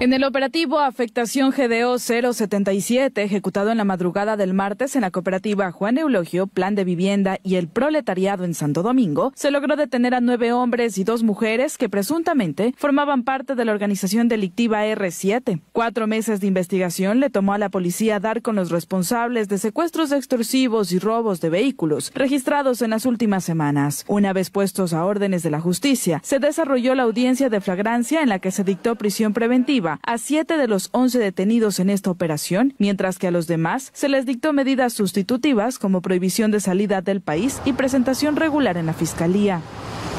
En el operativo Afectación GDO 077, ejecutado en la madrugada del martes en la cooperativa Juan Eulogio, Plan de Vivienda y el Proletariado en Santo Domingo, se logró detener a nueve hombres y dos mujeres que presuntamente formaban parte de la organización delictiva R7. Cuatro meses de investigación le tomó a la policía dar con los responsables de secuestros extorsivos y robos de vehículos registrados en las últimas semanas. Una vez puestos a órdenes de la justicia, se desarrolló la audiencia de flagrancia en la que se dictó prisión preventiva a siete de los once detenidos en esta operación, mientras que a los demás se les dictó medidas sustitutivas como prohibición de salida del país y presentación regular en la Fiscalía.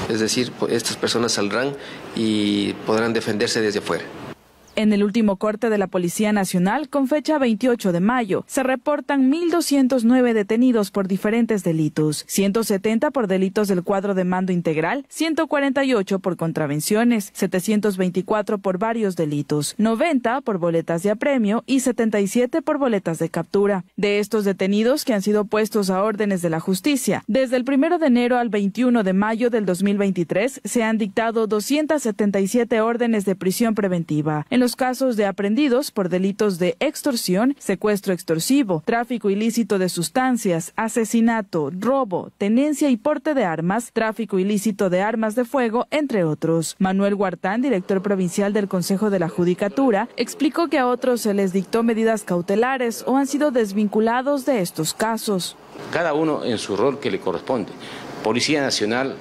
Es decir, estas personas saldrán y podrán defenderse desde afuera. En el último corte de la Policía Nacional, con fecha 28 de mayo, se reportan 1.209 detenidos por diferentes delitos, 170 por delitos del cuadro de mando integral, 148 por contravenciones, 724 por varios delitos, 90 por boletas de apremio y 77 por boletas de captura. De estos detenidos que han sido puestos a órdenes de la justicia, desde el 1 de enero al 21 de mayo del 2023 se han dictado 277 órdenes de prisión preventiva casos de aprendidos por delitos de extorsión, secuestro extorsivo, tráfico ilícito de sustancias, asesinato, robo, tenencia y porte de armas, tráfico ilícito de armas de fuego, entre otros. Manuel Huartán, director provincial del Consejo de la Judicatura, explicó que a otros se les dictó medidas cautelares o han sido desvinculados de estos casos. Cada uno en su rol que le corresponde. Policía Nacional,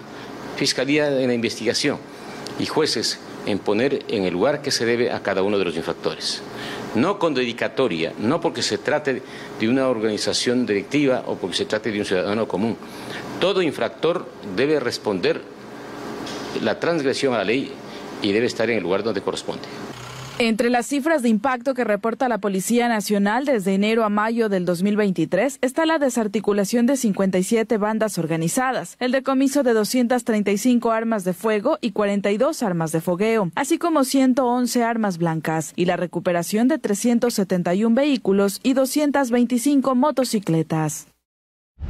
Fiscalía de la Investigación y jueces en poner en el lugar que se debe a cada uno de los infractores. No con dedicatoria, no porque se trate de una organización directiva o porque se trate de un ciudadano común. Todo infractor debe responder la transgresión a la ley y debe estar en el lugar donde corresponde. Entre las cifras de impacto que reporta la Policía Nacional desde enero a mayo del 2023 está la desarticulación de 57 bandas organizadas, el decomiso de 235 armas de fuego y 42 armas de fogueo, así como 111 armas blancas y la recuperación de 371 vehículos y 225 motocicletas.